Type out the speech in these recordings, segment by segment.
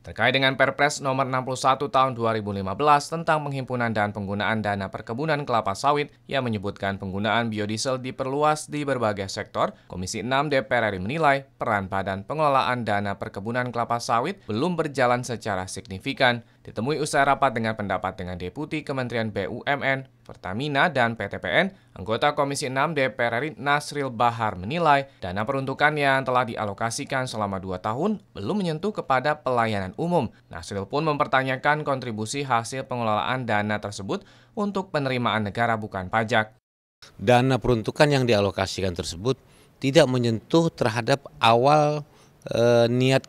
Terkait dengan Perpres nomor 61 tahun 2015 tentang penghimpunan dan penggunaan dana perkebunan kelapa sawit yang menyebutkan penggunaan biodiesel diperluas di berbagai sektor, Komisi 6 DPR RI menilai peran Badan Pengelolaan Dana Perkebunan Kelapa Sawit belum berjalan secara signifikan. Ditemui usai rapat dengan pendapat dengan Deputi Kementerian BUMN, Pertamina dan PTPN, anggota Komisi 6 DPR RI Nasril Bahar menilai dana peruntukan yang telah dialokasikan selama dua tahun belum menyentuh kepada pelayanan umum. Nasril pun mempertanyakan kontribusi hasil pengelolaan dana tersebut untuk penerimaan negara bukan pajak. Dana peruntukan yang dialokasikan tersebut tidak menyentuh terhadap awal eh, niat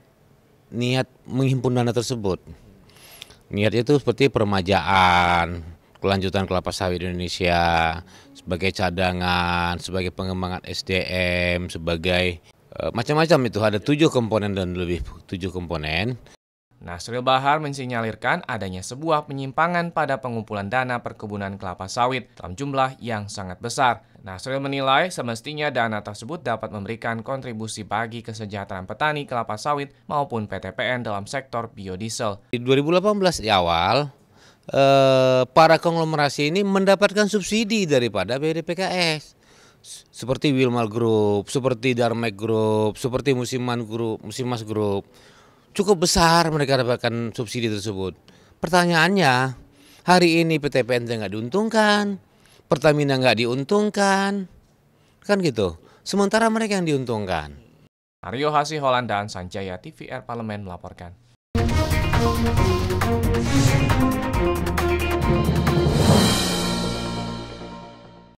niat menghimpun dana tersebut niatnya itu seperti permajaan, kelanjutan kelapa sawit Indonesia sebagai cadangan, sebagai pengembangan SDM, sebagai uh, macam-macam itu ada tujuh komponen dan lebih tujuh komponen. Nasril Bahar mensinyalirkan adanya sebuah penyimpangan pada pengumpulan dana perkebunan kelapa sawit dalam jumlah yang sangat besar. Nasril menilai semestinya dana tersebut dapat memberikan kontribusi bagi kesejahteraan petani kelapa sawit maupun PTPN dalam sektor biodiesel. Di 2018 di awal, eh, para konglomerasi ini mendapatkan subsidi daripada BDPKS seperti Wilmar Group, seperti Darmek Group, seperti Musiman Group, Musimas Group. Cukup besar mereka dapatkan subsidi tersebut. Pertanyaannya, hari ini PT PNT nggak diuntungkan, Pertamina nggak diuntungkan, kan gitu. Sementara mereka yang diuntungkan. Mario Hasi Holanda, Sanjaya TVR Parlemen melaporkan. Thank you.